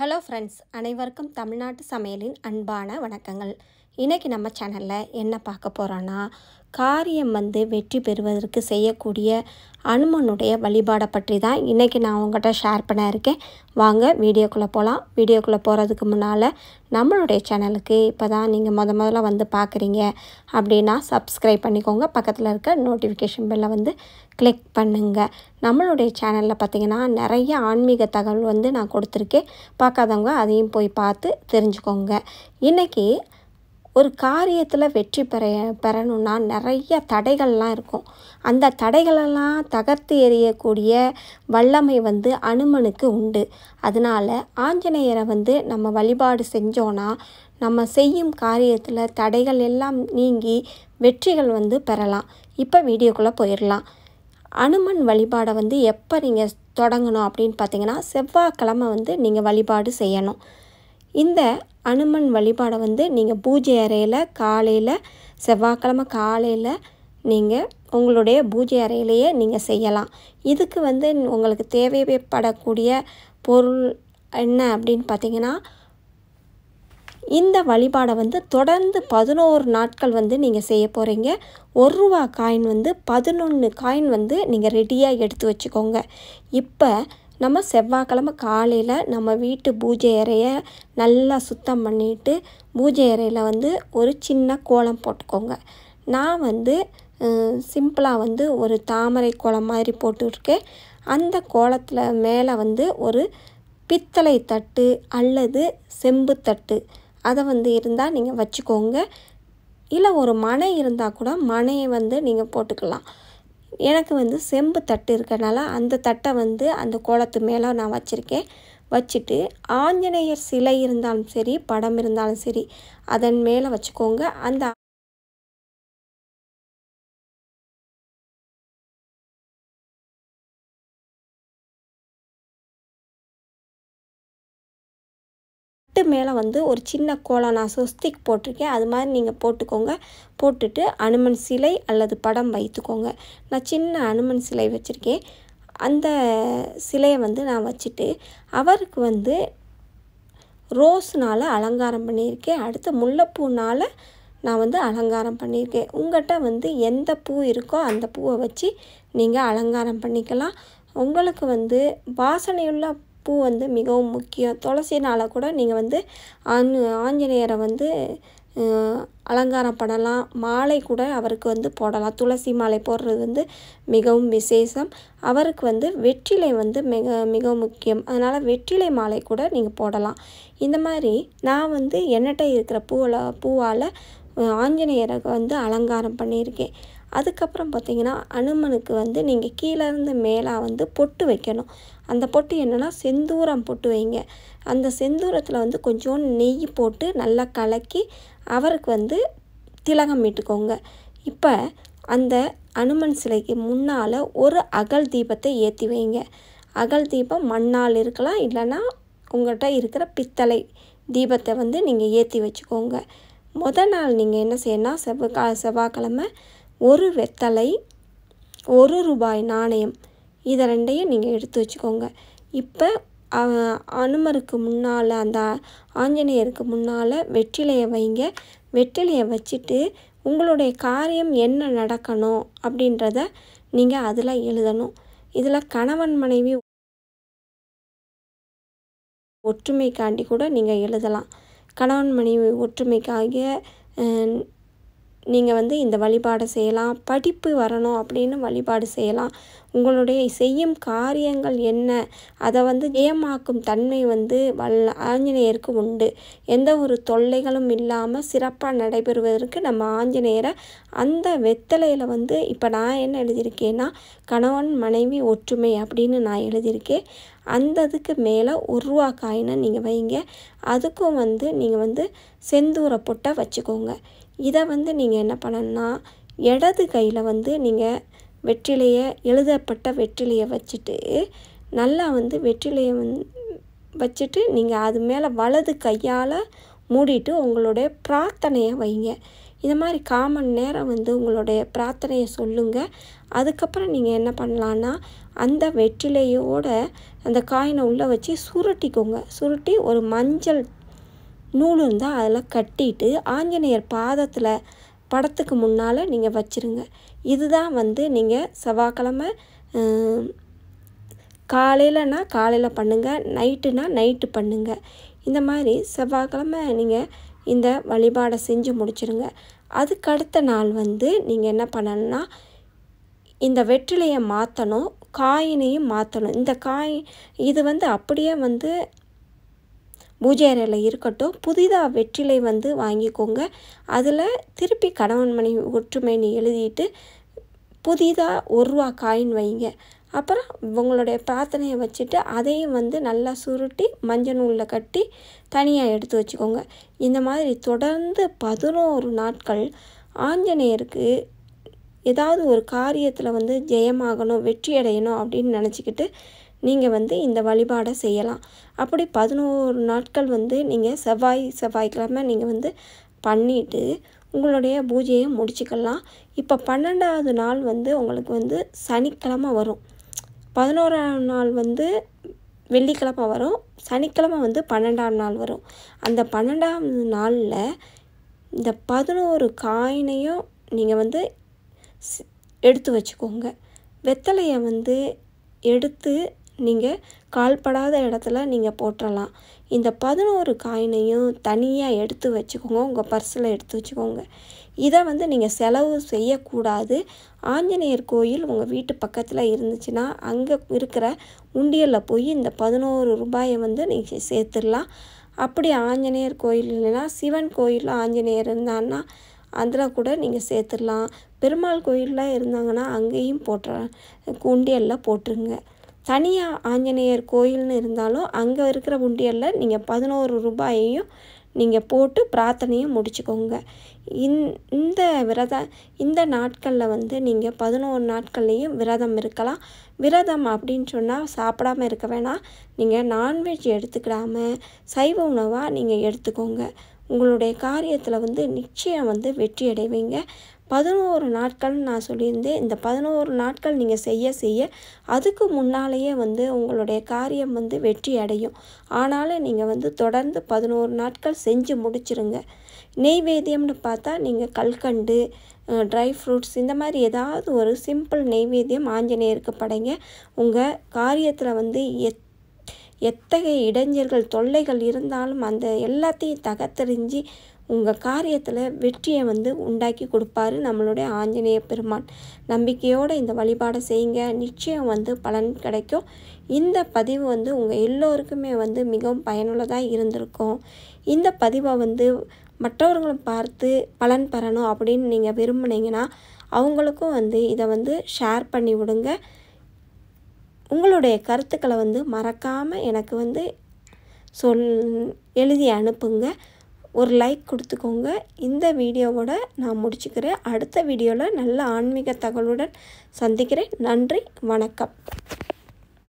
hello friends அனைவருக்கும் தமிழ்நாட்டு சமையலின் அன்பான வணக்கங்கள் இன்றைக்கி நம்ம சேனலில் என்ன பார்க்க போகிறோன்னா காரியம் வந்து வெற்றி பெறுவதற்கு செய்யக்கூடிய அனுமனுடைய வழிபாடை பற்றி தான் இன்றைக்கி நான் உங்கள்கிட்ட ஷேர் பண்ண இருக்கேன் வாங்க வீடியோக்குள்ளே போகலாம் வீடியோக்குள்ளே போகிறதுக்கு முன்னால் நம்மளுடைய சேனலுக்கு இப்போ தான் நீங்கள் முத முதல்ல வந்து பார்க்குறீங்க அப்படின்னா சப்ஸ்கிரைப் பண்ணிக்கோங்க பக்கத்தில் இருக்க நோட்டிஃபிகேஷன் பெல்லை வந்து கிளிக் பண்ணுங்கள் நம்மளுடைய சேனலில் பார்த்திங்கன்னா நிறைய ஆன்மீக தகவல் வந்து நான் கொடுத்துருக்கேன் பார்க்காதவங்க அதையும் போய் பார்த்து தெரிஞ்சுக்கோங்க இன்றைக்கி ஒரு காரியத்தில் வெற்றி பெற பெறணும்னா நிறைய தடைகள்லாம் இருக்கும் அந்த தடைகளெல்லாம் தகர்த்து எறியக்கூடிய வல்லமை வந்து அனுமனுக்கு உண்டு அதனால் ஆஞ்சநேயரை வந்து நம்ம வழிபாடு செஞ்சோன்னா நம்ம செய்யும் காரியத்தில் தடைகள் எல்லாம் நீங்கி வெற்றிகள் வந்து பெறலாம் இப்போ வீடியோக்குள்ளே போயிடலாம் அனுமன் வழிபாடை வந்து எப்போ நீங்கள் தொடங்கணும் அப்படின்னு பார்த்தீங்கன்னா செவ்வாய்க்கிழமை வந்து நீங்கள் வழிபாடு செய்யணும் இந்த அனுமன் வழிபாடை வந்து நீங்கள் பூஜை அறையில் காலையில் செவ்வாய்க்கிழமை காலையில் நீங்கள் உங்களுடைய பூஜை அறையிலேயே நீங்கள் செய்யலாம் இதுக்கு வந்து உங்களுக்கு தேவைப்படக்கூடிய பொருள் என்ன அப்படின்னு பார்த்தீங்கன்னா இந்த வழிபாடை வந்து தொடர்ந்து பதினோரு நாட்கள் வந்து நீங்கள் செய்ய போகிறீங்க ஒரு ரூபா காயின் வந்து பதினொன்று காயின் வந்து நீங்கள் ரெடியாக எடுத்து வச்சுக்கோங்க இப்போ நம்ம செவ்வாய்க்கிழமை காலையில் நம்ம வீட்டு பூஜை அறையை நல்லா சுத்தம் பண்ணிவிட்டு பூஜை அறையில் வந்து ஒரு சின்ன கோலம் போட்டுக்கோங்க நான் வந்து சிம்பிளாக வந்து ஒரு தாமரை கோலம் மாதிரி போட்டுருக்கேன் அந்த கோலத்தில் மேலே வந்து ஒரு பித்தளை தட்டு அல்லது செம்புத்தட்டு அதை வந்து இருந்தால் நீங்கள் வச்சுக்கோங்க இல்லை ஒரு மனை இருந்தால் கூட மனையை வந்து நீங்கள் போட்டுக்கலாம் எனக்கு வந்து செம்பு தட்டு இருக்கனால அந்த தட்டை வந்து அந்த கோலத்து மேலே நான் வச்சுருக்கேன் வச்சுட்டு ஆஞ்சநேயர் சிலை இருந்தாலும் சரி படம் இருந்தாலும் சரி அதன் மேலே வச்சுக்கோங்க அந்த தட்டு மேலே வந்து ஒரு சின்ன கோலம் நான் சொஸ்திக் போட்டிருக்கேன் அது மாதிரி நீங்கள் போட்டுக்கோங்க போட்டுட்டு அனுமன் சிலை அல்லது படம் வைத்துக்கோங்க நான் சின்ன அனுமன் சிலை வச்சுருக்கேன் அந்த சிலையை வந்து நான் வச்சுட்டு அவருக்கு வந்து ரோஸ்னால் அலங்காரம் பண்ணியிருக்கேன் அடுத்து முல்லைப்பூனால் நான் வந்து அலங்காரம் பண்ணியிருக்கேன் உங்கள்கிட்ட வந்து எந்த பூ இருக்கோ அந்த பூவை வச்சு நீங்கள் அலங்காரம் பண்ணிக்கலாம் உங்களுக்கு வந்து வாசனையுள்ள பூ வந்து மிகவும் முக்கியம் துளசினால் கூட நீங்கள் வந்து ஆண் ஆஞ்சநேயரை வந்து அலங்காரம் பண்ணலாம் மாலை கூட அவருக்கு வந்து போடலாம் துளசி மாலை போடுறது வந்து மிகவும் விசேஷம் அவருக்கு வந்து வெற்றிலை வந்து மிக மிக முக்கியம் அதனால் வெற்றிலை மாலை கூட நீங்கள் போடலாம் இந்த மாதிரி நான் வந்து என்னட்ட இருக்கிற பூவில் பூவால் ஆஞ்சநேயரை வந்து அலங்காரம் பண்ணியிருக்கேன் அதுக்கப்புறம் பார்த்திங்கன்னா அனுமனுக்கு வந்து நீங்கள் கீழேருந்து மேலே வந்து பொட்டு வைக்கணும் அந்த பொட்டு என்னென்னா செந்தூரம் பொட்டு வைங்க அந்த செந்தூரத்தில் வந்து கொஞ்சோண்டு நெய் போட்டு நல்லா கலக்கி அவருக்கு வந்து திலகம் இட்டுக்கோங்க இப்போ அந்த அனுமன் சிலைக்கு முன்னால் ஒரு அகல் தீபத்தை ஏற்றி வைங்க அகல் தீபம் மண்ணால் இருக்கலாம் இல்லைன்னா உங்கள்கிட்ட இருக்கிற பித்தளை தீபத்தை வந்து நீங்கள் ஏற்றி வச்சுக்கோங்க முதல் நாள் நீங்கள் என்ன செய்யணும் செவ்வாய் செவ்வாய்க்கிழமை ஒரு வெத்தலை ஒரு ரூபாய் நாணயம் இதை ரெண்டையும் நீங்கள் எடுத்து வச்சுக்கோங்க இப்போ அனுமருக்கு முன்னால் அந்த ஆஞ்சநேயருக்கு முன்னால் வெற்றிலையை வைங்க வெற்றிலையை வச்சுட்டு உங்களுடைய காரியம் என்ன நடக்கணும் அப்படின்றத நீங்கள் அதில் எழுதணும் இதில் கணவன் மனைவி ஒற்றுமைக்காண்டி கூட நீங்கள் எழுதலாம் கணவன் மனைவி ஒற்றுமைக்காக நீங்கள் வந்து இந்த வழிபாடு செய்யலாம் படிப்பு வரணும் அப்படின்னு வழிபாடு செய்யலாம் உங்களுடைய செய்யும் காரியங்கள் என்ன அதை வந்து ஏமாக்கும் தன்மை வந்து வல் ஆஞ்சநேயருக்கு உண்டு எந்த ஒரு தொல்லைகளும் இல்லாமல் சிறப்பாக நடைபெறுவதற்கு நம்ம ஆஞ்சநேயரை அந்த வெத்தலையில் வந்து இப்போ நான் என்ன எழுதியிருக்கேன்னா கணவன் மனைவி ஒற்றுமை அப்படின்னு நான் எழுதியிருக்கேன் அந்த இதுக்கு மேலே ஒரு ரூபா காயினை நீங்கள் வைங்க அதுக்கும் வந்து நீங்கள் வந்து செந்தூர பொட்டை வச்சுக்கோங்க இதை வந்து நீங்கள் என்ன பண்ணணும்னா இடது கையில் வந்து நீங்கள் வெற்றிலையை எழுதப்பட்ட வெற்றிலையை வச்சுட்டு நல்லா வந்து வெற்றிலையை வந்து வச்சுட்டு நீங்கள் அது மேலே வலது கையால் மூடிட்டு உங்களுடைய பிரார்த்தனையை வைங்க இது மாதிரி காமன் நேரம் வந்து உங்களுடைய பிரார்த்தனையை சொல்லுங்கள் அதுக்கப்புறம் நீங்கள் என்ன பண்ணலான்னா அந்த வெற்றிலையோட அந்த காயினை உள்ளே வச்சு சுருட்டிக்கோங்க சுருட்டி ஒரு மஞ்சள் நூல் இருந்தால் அதில் கட்டிட்டு ஆஞ்சநேயர் பாதத்தில் படத்துக்கு முன்னால் நீங்கள் வச்சுருங்க இதுதான் வந்து நீங்கள் செவ்வாய்க்கிழமை காலையிலனா காலையில் பண்ணுங்கள் நைட்டுனா நைட்டு பண்ணுங்கள் இந்த மாதிரி செவ்வாய்க்கிழமை நீங்கள் இந்த வழிபாடை செஞ்சு முடிச்சுருங்க அதுக்கடுத்த நாள் வந்து நீங்கள் என்ன பண்ணணும்னா இந்த வெற்றிலையை மாற்றணும் காயினையும் மாற்றணும் இந்த காய் இது வந்து அப்படியே வந்து பூஜை அறையில் இருக்கட்டும் புதிதாக வெற்றிலை வந்து வாங்கிக்கோங்க அதில் திருப்பி கணவன் மணி ஒற்றுமைன்னு எழுதிட்டு புதிதாக ஒரு ரூபா காயின் வைங்க அப்புறம் உங்களுடைய பிரார்த்தனையை வச்சுட்டு அதையும் வந்து நல்லா சுருட்டி மஞ்சள் நூலில் கட்டி தனியாக எடுத்து வச்சுக்கோங்க இந்த மாதிரி தொடர்ந்து பதினோரு நாட்கள் ஆஞ்சநேயருக்கு ஏதாவது ஒரு காரியத்தில் வந்து ஜெயமாகணும் வெற்றி அடையணும் அப்படின்னு நினச்சிக்கிட்டு நீங்கள் வந்து இந்த வழிபாடை செய்யலாம் அப்படி பதினோரு நாட்கள் வந்து நீங்கள் செவ்வாய் செவ்வாய்க்கிழமை நீங்கள் வந்து பண்ணிவிட்டு உங்களுடைய பூஜையை முடிச்சுக்கலாம் இப்போ பன்னெண்டாவது நாள் வந்து உங்களுக்கு வந்து சனிக்கிழமை வரும் பதினோராம் நாள் வந்து வெள்ளிக்கிழமை வரும் சனிக்கிழமை வந்து பன்னெண்டாம் நாள் வரும் அந்த பன்னெண்டாம் நாளில் இந்த பதினோரு காயினையும் நீங்கள் வந்து எடுத்து வச்சுக்கோங்க வெத்தலையை வந்து எடுத்து நீங்கள் கால்படாத இடத்துல நீங்கள் போட்டுடலாம் இந்த பதினோரு காயினையும் தனியாக எடுத்து வச்சுக்கோங்க உங்கள் பர்ஸில் எடுத்து வச்சுக்கோங்க இதை வந்து நீங்கள் செலவு செய்யக்கூடாது ஆஞ்சநேயர் கோயில் உங்கள் வீட்டு பக்கத்தில் இருந்துச்சுன்னா அங்கே இருக்கிற உண்டியலில் போய் இந்த பதினோரு ரூபாயை வந்து நீங்கள் சேர்த்துடலாம் அப்படி ஆஞ்சநேயர் கோயில் இல்லைன்னா சிவன் கோயிலில் ஆஞ்சநேயர் இருந்தான்னா அதில் கூட நீங்கள் சேர்த்துடலாம் பெருமாள் கோயிலில் இருந்தாங்கன்னா அங்கேயும் போட்டு உண்டியலில் போட்டுருங்க தனியாக ஆஞ்சநேயர் கோயில்னு இருந்தாலும் அங்கே இருக்கிற உண்டியலில் நீங்கள் பதினோரு ரூபாயையும் நீங்கள் போட்டு பிரார்த்தனையும் முடிச்சுக்கோங்க இந் இந்த விரத இந்த நாட்களில் வந்து நீங்கள் பதினோரு நாட்கள்லேயும் விரதம் இருக்கலாம் விரதம் அப்படின்னு சொன்னால் சாப்பிடாமல் இருக்க வேணாம் நீங்கள் நான்வெஜ் எடுத்துக்கிடாமல் சைவ உணவாக நீங்கள் எடுத்துக்கோங்க உங்களுடைய காரியத்தில் வந்து நிச்சயம் வந்து வெற்றி அடைவீங்க பதினோரு நாட்கள்னு நான் சொல்லியிருந்தேன் இந்த பதினோரு நாட்கள் நீங்கள் செய்ய செய்ய அதுக்கு முன்னாலேயே வந்து உங்களுடைய காரியம் வந்து வெற்றி அடையும் ஆனாலும் நீங்கள் வந்து தொடர்ந்து பதினோரு நாட்கள் செஞ்சு முடிச்சுருங்க நெய்வேத்தியம்னு பார்த்தா நீங்கள் கல்கண்டு ட்ரை ஃப்ரூட்ஸ் இந்த மாதிரி ஏதாவது ஒரு சிம்பிள் நெய்வேத்தியம் ஆஞ்சநேயருக்கு படைங்க உங்கள் காரியத்தில் வந்து எத் எத்தகைய இடைஞ்சல்கள் தொல்லைகள் இருந்தாலும் அந்த எல்லாத்தையும் தகத்தறிஞ்சு உங்கள் காரியத்தில் வெற்றியை வந்து உண்டாக்கி கொடுப்பாரு நம்மளுடைய ஆஞ்சநேய பெருமான் நம்பிக்கையோடு இந்த வழிபாடை செய்யுங்க நிச்சயம் வந்து பலன் கிடைக்கும் இந்த பதிவு வந்து உங்கள் எல்லோருக்குமே வந்து மிகவும் பயனுள்ளதாக இருந்திருக்கும் இந்த பதிவை வந்து மற்றவர்களும் பார்த்து பலன் பெறணும் அப்படின்னு நீங்கள் விரும்புனீங்கன்னா அவங்களுக்கும் வந்து இதை வந்து ஷேர் பண்ணி விடுங்க உங்களுடைய கருத்துக்களை வந்து மறக்காமல் எனக்கு வந்து சொல் எழுதி அனுப்புங்க ஒரு லைக் கொடுத்துக்கோங்க இந்த வீடியோவோட நான் முடிச்சுக்கிறேன் அடுத்த வீடியோவில் நல்ல ஆன்மீக தகவலுடன் சந்திக்கிறேன் நன்றி வணக்கம்